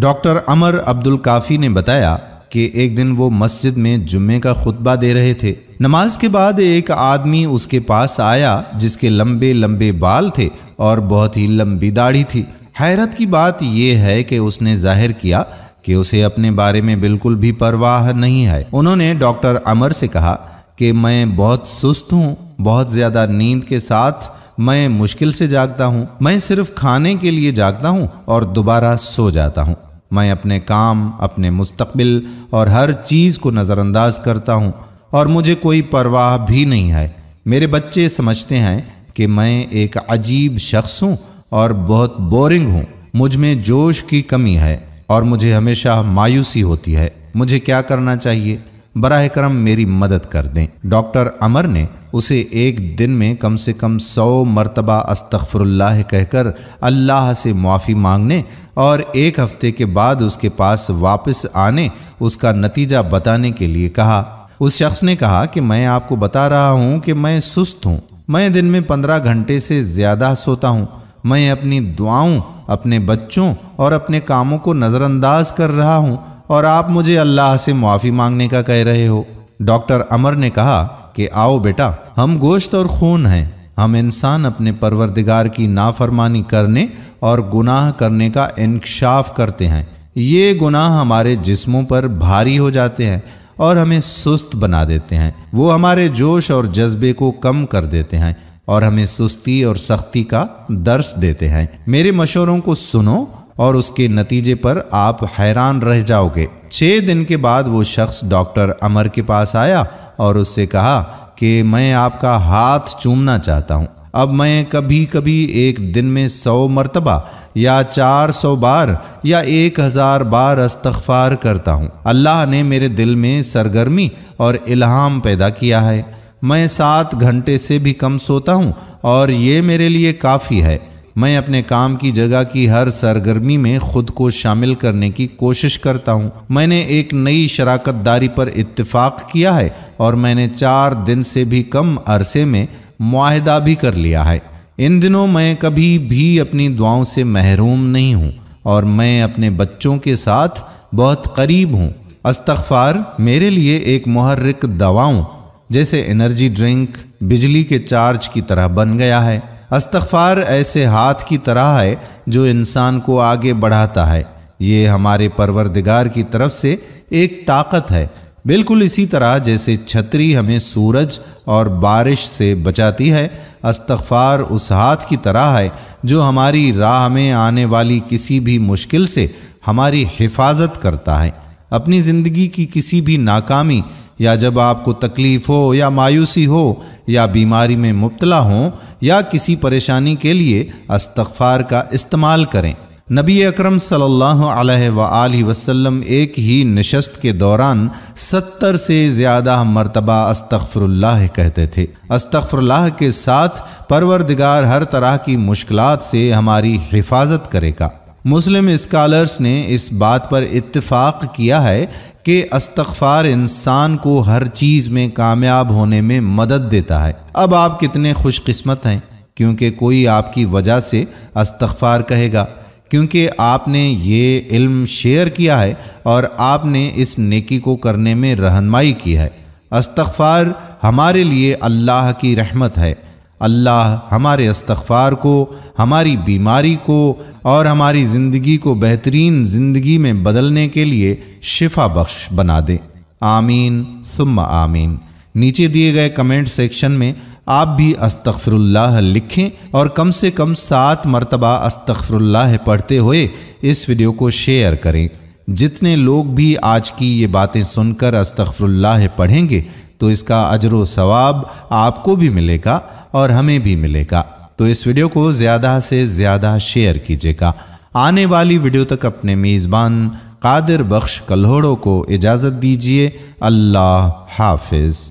doctor अमर अब्दुल काफ़ी ने बताया कि एक दिन वो मस्जिद में जुम्मे का खुतबा दे रहे थे नमाज के बाद एक आदमी उसके पास आया जिसके लंबे लंबे बाल थे और बहुत ही लंबी दाढ़ी थी हैरत की बात यह है कि उसने जाहिर किया कि उसे अपने बारे में बिल्कुल भी परवाह नहीं है उन्होंने डॉक्टर अमर से कहा कि मैं बहुत सुस्त हूँ बहुत ज़्यादा नींद के साथ मैं मुश्किल से जागता हूँ मैं सिर्फ खाने के लिए जागता हूँ और दोबारा सो जाता हूँ मैं अपने काम अपने मुस्तबिल और हर चीज़ को नज़रअंदाज करता हूँ और मुझे कोई परवाह भी नहीं है मेरे बच्चे समझते हैं कि मैं एक अजीब शख्स हूँ और बहुत बोरिंग हूँ मुझ में जोश की कमी है और मुझे हमेशा मायूसी होती है मुझे क्या करना चाहिए बरह करम मेरी मदद कर दें डॉक्टर अमर ने उसे एक दिन में कम से कम सौ मरतबा अस्तफ़रल्ला कहकर अल्लाह से मुआफ़ी मांगने और एक हफ्ते के बाद उसके पास वापस आने उसका नतीजा बताने के लिए कहा उस शख्स ने कहा कि मैं आपको बता रहा हूँ कि मैं सुस्त हूँ मैं दिन में पंद्रह घंटे से ज़्यादा सोता हूँ मैं अपनी दुआओं अपने बच्चों और अपने कामों को नज़रअंदाज कर रहा हूँ और आप मुझे अल्लाह से मुआफ़ी मांगने का कह रहे हो डॉक्टर अमर ने कहा कि आओ बेटा हम गोश्त और खून हैं हम इंसान अपने परवरदिगार की नाफरमानी करने और गुनाह करने का इनकशाफ करते हैं ये गुनाह हमारे जिस्मों पर भारी हो जाते हैं और हमें सुस्त बना देते हैं वो हमारे जोश और जज्बे को कम कर देते हैं और हमें सुस्ती और सख्ती का दर्श देते हैं मेरे मशवरों को सुनो और उसके नतीजे पर आप हैरान रह जाओगे छः दिन के बाद वो शख्स डॉक्टर अमर के पास आया और उससे कहा कि मैं आपका हाथ चूमना चाहता हूँ अब मैं कभी कभी एक दिन में सौ मरतबा या चार सौ बार या एक हज़ार बार अस्तगफार करता हूँ अल्लाह ने मेरे दिल में सरगर्मी और इल्हाम पैदा किया है मैं सात घंटे से भी कम सोता हूँ और ये मेरे लिए काफ़ी है मैं अपने काम की जगह की हर सरगर्मी में खुद को शामिल करने की कोशिश करता हूँ मैंने एक नई शराकत दारी पर इतफाक़ किया है और मैंने चार दिन से भी कम अरसे में माहदा भी कर लिया है इन दिनों मैं कभी भी अपनी दुआओं से महरूम नहीं हूँ और मैं अपने बच्चों के साथ बहुत करीब हूँ अस्तफार मेरे लिए एक महर्रिक दवाओं जैसे एनर्जी ड्रिंक बिजली के चार्ज की तरह बन गया है अस्तफार ऐसे हाथ की तरह है जो इंसान को आगे बढ़ाता है ये हमारे परवरदिगार की तरफ से एक ताकत है बिल्कुल इसी तरह जैसे छतरी हमें सूरज और बारिश से बचाती है अस्तफार उस हाथ की तरह है जो हमारी राह में आने वाली किसी भी मुश्किल से हमारी हिफाजत करता है अपनी ज़िंदगी की किसी भी नाकामी या जब आपको तकलीफ़ हो या मायूसी हो या बीमारी में मुबतला हो या किसी परेशानी के लिए अस्तगफार का इस्तेमाल करें नबी अकरम सल्लल्लाहु अलैहि वसल्लम एक ही नशस्त के दौरान सत्तर से ज़्यादा मरतबा अस्तफ़रल्लाह कहते थे अस्तफ़रल्लाह के साथ परवरदिगार हर तरह की मुश्किल से हमारी हिफाजत करेगा मुस्लिम स्कॉलर्स ने इस बात पर इत्तफाक किया है कि अस्तगफार इंसान को हर चीज़ में कामयाब होने में मदद देता है अब आप कितने खुशकस्मत हैं क्योंकि कोई आपकी वजह से अस्तगफार कहेगा क्योंकि आपने ये इल्म शेयर किया है और आपने इस नेकी को करने में रहनमाई की है अस्तफ़ार हमारे लिए अल्लाह की रहमत है अल्लाह हमारे इस्तफ़ार को हमारी बीमारी को और हमारी ज़िंदगी को बेहतरीन ज़िंदगी में बदलने के लिए शिफा बख्श बना दे आमीन सुम्मा आमीन नीचे दिए गए कमेंट सेक्शन में आप भी अस्तफरल्ला लिखें और कम से कम सात मरतबा अस्तफरल्ला पढ़ते हुए इस वीडियो को शेयर करें जितने लोग भी आज की ये बातें सुनकर अस्तफ़रुल्लाह पढ़ेंगे तो इसका अजर सवाब आपको भी मिलेगा और हमें भी मिलेगा तो इस वीडियो को ज़्यादा से ज़्यादा शेयर कीजिएगा आने वाली वीडियो तक अपने मेज़बान कादिर बख्श कल्होड़ों को इजाज़त दीजिए अल्लाह हाफिज़